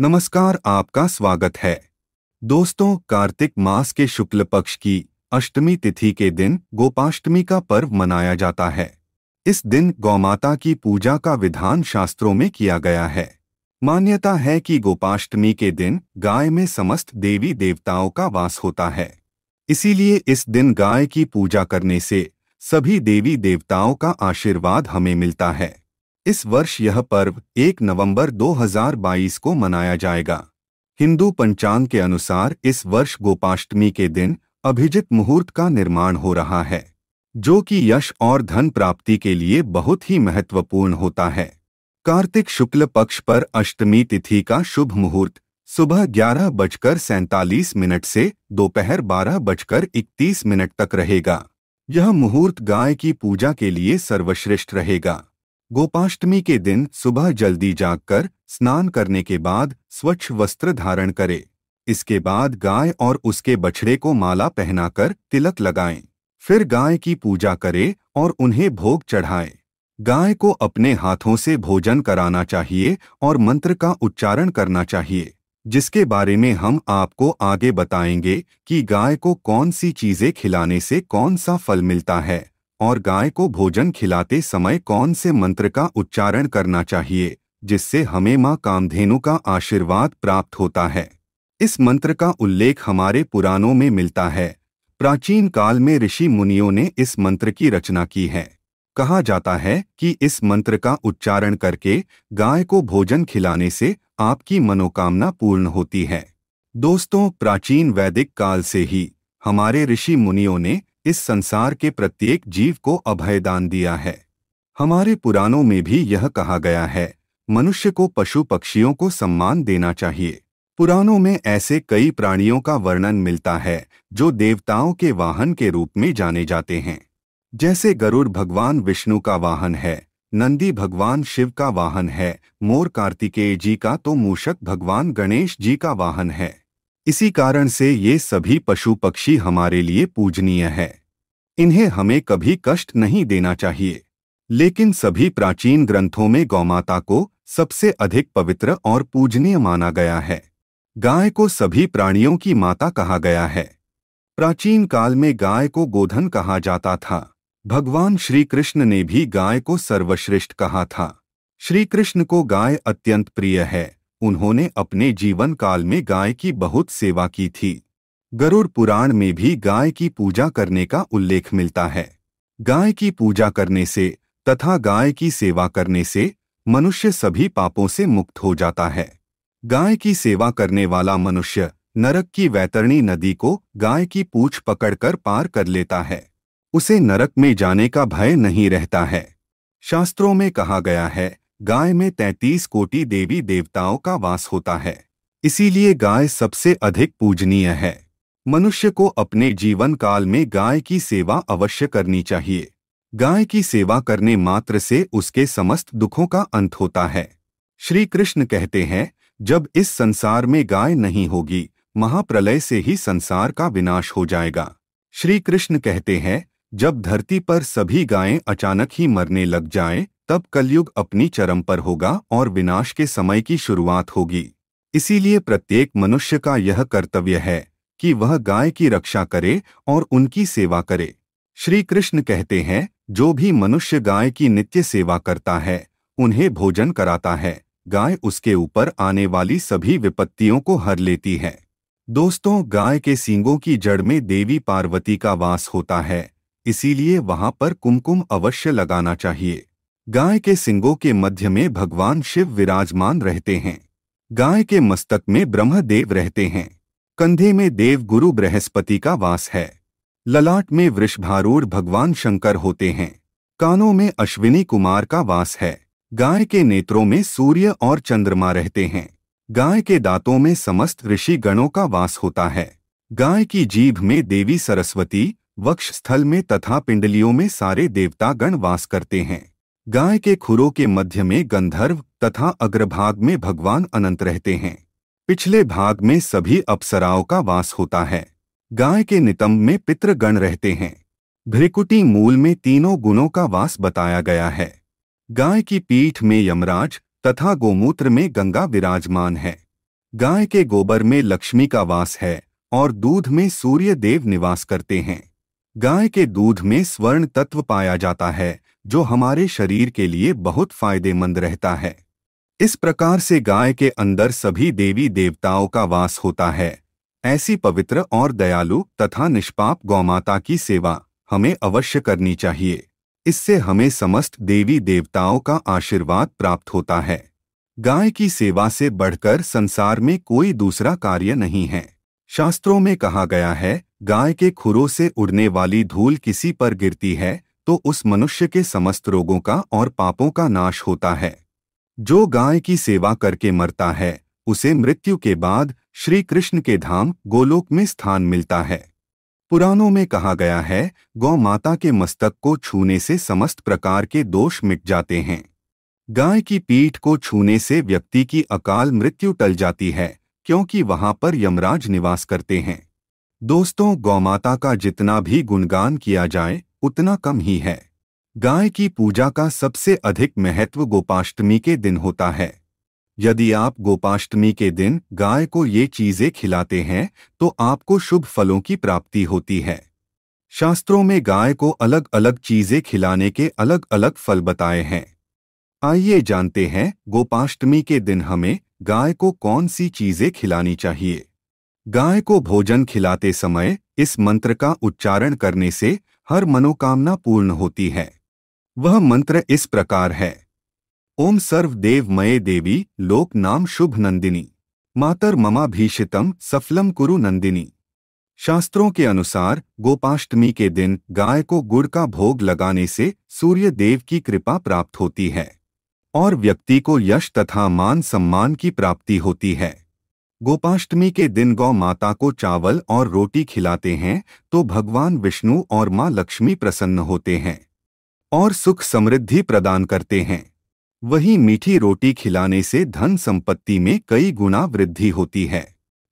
नमस्कार आपका स्वागत है दोस्तों कार्तिक मास के शुक्ल पक्ष की अष्टमी तिथि के दिन गोपाष्टमी का पर्व मनाया जाता है इस दिन गौमाता की पूजा का विधान शास्त्रों में किया गया है मान्यता है कि गोपाष्टमी के दिन गाय में समस्त देवी देवताओं का वास होता है इसीलिए इस दिन गाय की पूजा करने से सभी देवी देवताओं का आशीर्वाद हमें मिलता है इस वर्ष यह पर्व 1 नवंबर 2022 को मनाया जाएगा हिंदू पंचांग के अनुसार इस वर्ष गोपाष्टमी के दिन अभिजित मुहूर्त का निर्माण हो रहा है जो कि यश और धन प्राप्ति के लिए बहुत ही महत्वपूर्ण होता है कार्तिक शुक्ल पक्ष पर अष्टमी तिथि का शुभ मुहूर्त सुबह ग्यारह बजकर सैंतालीस मिनट से दोपहर बारह बजकर इकतीस मिनट तक रहेगा यह मुहूर्त गाय की पूजा के लिए सर्वश्रेष्ठ रहेगा गोपाष्टमी के दिन सुबह जल्दी जागकर स्नान करने के बाद स्वच्छ वस्त्र धारण करें इसके बाद गाय और उसके बछड़े को माला पहनाकर तिलक लगाएं। फिर गाय की पूजा करें और उन्हें भोग चढ़ाएं। गाय को अपने हाथों से भोजन कराना चाहिए और मंत्र का उच्चारण करना चाहिए जिसके बारे में हम आपको आगे बताएंगे कि गाय को कौन सी चीज़ें खिलाने से कौन सा फल मिलता है और गाय को भोजन खिलाते समय कौन से मंत्र का उच्चारण करना चाहिए जिससे हमें माँ कामधेनु का आशीर्वाद प्राप्त होता है इस मंत्र का उल्लेख हमारे पुराणों में मिलता है प्राचीन काल में ऋषि मुनियों ने इस मंत्र की रचना की है कहा जाता है कि इस मंत्र का उच्चारण करके गाय को भोजन खिलाने से आपकी मनोकामना पूर्ण होती है दोस्तों प्राचीन वैदिक काल से ही हमारे ऋषि मुनियों ने इस संसार के प्रत्येक जीव को अभयदान दिया है हमारे पुराणों में भी यह कहा गया है मनुष्य को पशु पक्षियों को सम्मान देना चाहिए पुराणों में ऐसे कई प्राणियों का वर्णन मिलता है जो देवताओं के वाहन के रूप में जाने जाते हैं जैसे गरुड़ भगवान विष्णु का वाहन है नंदी भगवान शिव का वाहन है मोर कार्तिकेय जी का तो मूषक भगवान गणेश जी का वाहन है इसी कारण से ये सभी पशु पक्षी हमारे लिए पूजनीय है इन्हें हमें कभी कष्ट नहीं देना चाहिए लेकिन सभी प्राचीन ग्रंथों में गौमाता को सबसे अधिक पवित्र और पूजनीय माना गया है गाय को सभी प्राणियों की माता कहा गया है प्राचीन काल में गाय को गोधन कहा जाता था भगवान श्री कृष्ण ने भी गाय को सर्वश्रेष्ठ कहा था श्री कृष्ण को गाय अत्यंत प्रिय है उन्होंने अपने जीवन काल में गाय की बहुत सेवा की थी गरुड़ पुराण में भी गाय की पूजा करने का उल्लेख मिलता है गाय की पूजा करने से तथा गाय की सेवा करने से मनुष्य सभी पापों से मुक्त हो जाता है गाय की सेवा करने वाला मनुष्य नरक की वैतरणी नदी को गाय की पूछ पकड़कर पार कर लेता है उसे नरक में जाने का भय नहीं रहता है शास्त्रों में कहा गया है गाय में तैतीस कोटि देवी देवताओं का वास होता है इसीलिए गाय सबसे अधिक पूजनीय है मनुष्य को अपने जीवन काल में गाय की सेवा अवश्य करनी चाहिए गाय की सेवा करने मात्र से उसके समस्त दुखों का अंत होता है श्री कृष्ण कहते हैं जब इस संसार में गाय नहीं होगी महाप्रलय से ही संसार का विनाश हो जाएगा श्री कृष्ण कहते हैं जब धरती पर सभी गायें अचानक ही मरने लग जाएं, तब कलयुग अपनी चरम पर होगा और विनाश के समय की शुरुआत होगी इसीलिए प्रत्येक मनुष्य का यह कर्तव्य है कि वह गाय की रक्षा करे और उनकी सेवा करे श्री कृष्ण कहते हैं जो भी मनुष्य गाय की नित्य सेवा करता है उन्हें भोजन कराता है गाय उसके ऊपर आने वाली सभी विपत्तियों को हर लेती है दोस्तों गाय के सींगों की जड़ में देवी पार्वती का वास होता है इसीलिए वहां पर कुमकुम अवश्य लगाना चाहिए गाय के सिंगों के मध्य में भगवान शिव विराजमान रहते हैं गाय के मस्तक में ब्रह्मदेव रहते हैं कंधे में देव गुरु बृहस्पति का वास है ललाट में वृषभारूढ़ भगवान शंकर होते हैं कानों में अश्विनी कुमार का वास है गाय के नेत्रों में सूर्य और चंद्रमा रहते हैं गाय के दांतों में समस्त ऋषि गणों का वास होता है गाय की जीभ में देवी सरस्वती वक्ष स्थल में तथा पिंडलियों में सारे देवता गण वास करते हैं गाय के खुरों के मध्य में गंधर्व तथा अग्रभाग में भगवान अनंत रहते हैं पिछले भाग में सभी अप्सराओं का वास होता है गाय के नितंब में पितृगण रहते हैं भ्रिकुटी मूल में तीनों गुणों का वास बताया गया है गाय की पीठ में यमराज तथा गोमूत्र में गंगा विराजमान है गाय के गोबर में लक्ष्मी का वास है और दूध में सूर्य देव निवास करते हैं गाय के दूध में स्वर्ण तत्व पाया जाता है जो हमारे शरीर के लिए बहुत फायदेमंद रहता है इस प्रकार से गाय के अंदर सभी देवी देवताओं का वास होता है ऐसी पवित्र और दयालु तथा निष्पाप गौमाता की सेवा हमें अवश्य करनी चाहिए इससे हमें समस्त देवी देवताओं का आशीर्वाद प्राप्त होता है गाय की सेवा से बढ़कर संसार में कोई दूसरा कार्य नहीं है शास्त्रों में कहा गया है गाय के खुरों से उड़ने वाली धूल किसी पर गिरती है तो उस मनुष्य के समस्त रोगों का और पापों का नाश होता है जो गाय की सेवा करके मरता है उसे मृत्यु के बाद श्री कृष्ण के धाम गोलोक में स्थान मिलता है पुराणों में कहा गया है गौ माता के मस्तक को छूने से समस्त प्रकार के दोष मिट जाते हैं गाय की पीठ को छूने से व्यक्ति की अकाल मृत्यु टल जाती है क्योंकि वहां पर यमराज निवास करते हैं दोस्तों गौमाता का जितना भी गुणगान किया जाए उतना कम ही है गाय की पूजा का सबसे अधिक महत्व गोपाष्टमी के दिन होता है यदि आप गोपाष्टमी के दिन गाय को ये चीजें खिलाते हैं तो आपको शुभ फलों की प्राप्ति होती है शास्त्रों में गाय को अलग अलग चीजें खिलाने के अलग अलग फल बताए हैं आइए जानते हैं गोपाष्टमी के दिन हमें गाय को कौन सी चीजें खिलानी चाहिए गाय को भोजन खिलाते समय इस मंत्र का उच्चारण करने से हर मनोकामना पूर्ण होती है वह मंत्र इस प्रकार है ओम सर्व देव मये देवी लोक नाम शुभ नंदिनी मातर भीषितम सफलम कुरु नंदिनी शास्त्रों के अनुसार गोपाष्टमी के दिन गाय को गुड़ का भोग लगाने से सूर्य देव की कृपा प्राप्त होती है और व्यक्ति को यश तथा मान सम्मान की प्राप्ति होती है गोपाष्टमी के दिन गौ माता को चावल और रोटी खिलाते हैं तो भगवान विष्णु और माँ लक्ष्मी प्रसन्न होते हैं और सुख समृद्धि प्रदान करते हैं वहीं मीठी रोटी खिलाने से धन संपत्ति में कई गुना वृद्धि होती है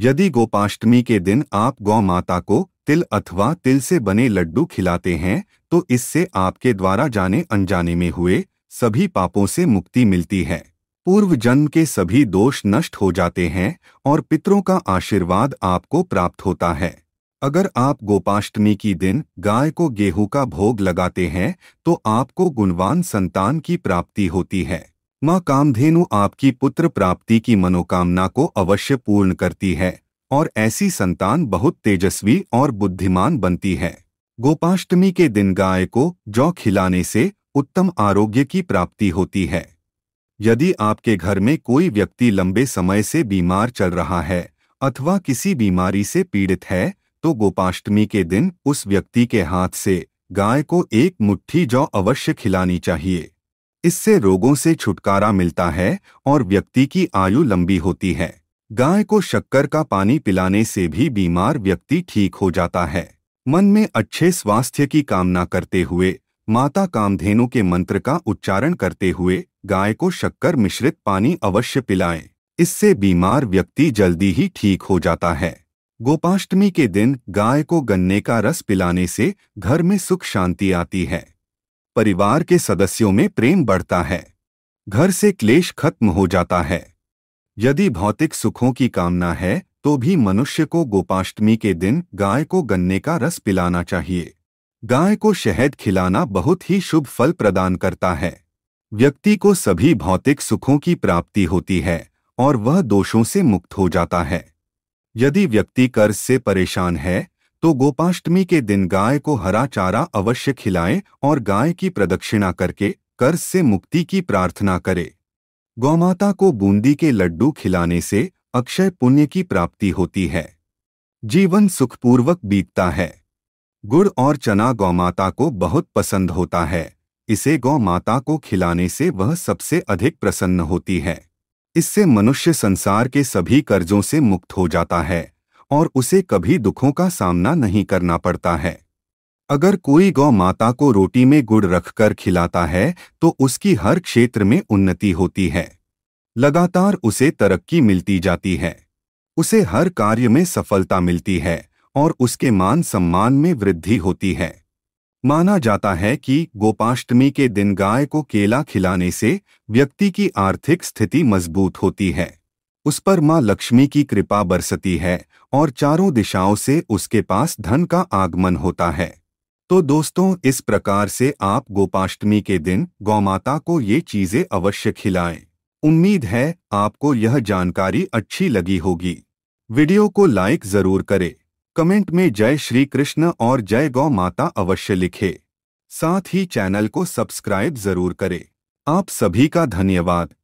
यदि गोपाष्टमी के दिन आप गौ माता को तिल अथवा तिल से बने लड्डू खिलाते हैं तो इससे आपके द्वारा जाने अनजाने में हुए सभी पापों से मुक्ति मिलती है पूर्व जन्म के सभी दोष नष्ट हो जाते हैं और पितरों का आशीर्वाद आपको प्राप्त होता है अगर आप गोपाष्टमी की दिन गाय को गेहूं का भोग लगाते हैं तो आपको गुणवान संतान की प्राप्ति होती है माँ कामधेनु आपकी पुत्र प्राप्ति की मनोकामना को अवश्य पूर्ण करती है और ऐसी संतान बहुत तेजस्वी और बुद्धिमान बनती है गोपाष्टमी के दिन गाय को जौ खिलाने से उत्तम आरोग्य की प्राप्ति होती है यदि आपके घर में कोई व्यक्ति लंबे समय से बीमार चल रहा है अथवा किसी बीमारी से पीड़ित है तो गोपाष्टमी के दिन उस व्यक्ति के हाथ से गाय को एक मुट्ठी जौ अवश्य खिलानी चाहिए इससे रोगों से छुटकारा मिलता है और व्यक्ति की आयु लंबी होती है गाय को शक्कर का पानी पिलाने से भी बीमार व्यक्ति ठीक हो जाता है मन में अच्छे स्वास्थ्य की कामना करते हुए माता कामधेनु के मंत्र का उच्चारण करते हुए गाय को शक्कर मिश्रित पानी अवश्य पिलाएं इससे बीमार व्यक्ति जल्दी ही ठीक हो जाता है गोपाष्टमी के दिन गाय को गन्ने का रस पिलाने से घर में सुख शांति आती है परिवार के सदस्यों में प्रेम बढ़ता है घर से क्लेश खत्म हो जाता है यदि भौतिक सुखों की कामना है तो भी मनुष्य को गोपाष्टमी के दिन गाय को गन्ने का रस पिलाना चाहिए गाय को शहद खिलाना बहुत ही शुभ फल प्रदान करता है व्यक्ति को सभी भौतिक सुखों की प्राप्ति होती है और वह दोषों से मुक्त हो जाता है यदि व्यक्ति कर्ज से परेशान है तो गोपाष्टमी के दिन गाय को हरा चारा अवश्य खिलाएं और गाय की प्रदक्षिणा करके कर्ज से मुक्ति की प्रार्थना करे गौमाता को बूंदी के लड्डू खिलाने से अक्षय पुण्य की प्राप्ति होती है जीवन सुखपूर्वक बीतता है गुड़ और चना गौमाता को बहुत पसंद होता है इसे गौ माता को खिलाने से वह सबसे अधिक प्रसन्न होती है इससे मनुष्य संसार के सभी कर्जों से मुक्त हो जाता है और उसे कभी दुखों का सामना नहीं करना पड़ता है अगर कोई गौ माता को रोटी में गुड़ रखकर खिलाता है तो उसकी हर क्षेत्र में उन्नति होती है लगातार उसे तरक्की मिलती जाती है उसे हर कार्य में सफलता मिलती है और उसके मान सम्मान में वृद्धि होती है माना जाता है कि गोपाष्टमी के दिन गाय को केला खिलाने से व्यक्ति की आर्थिक स्थिति मजबूत होती है उस पर माँ लक्ष्मी की कृपा बरसती है और चारों दिशाओं से उसके पास धन का आगमन होता है तो दोस्तों इस प्रकार से आप गोपाष्टमी के दिन गौमाता को ये चीज़ें अवश्य खिलाएं उम्मीद है आपको यह जानकारी अच्छी लगी होगी वीडियो को लाइक ज़रूर करें कमेंट में जय श्री कृष्ण और जय गौ माता अवश्य लिखे साथ ही चैनल को सब्सक्राइब जरूर करें आप सभी का धन्यवाद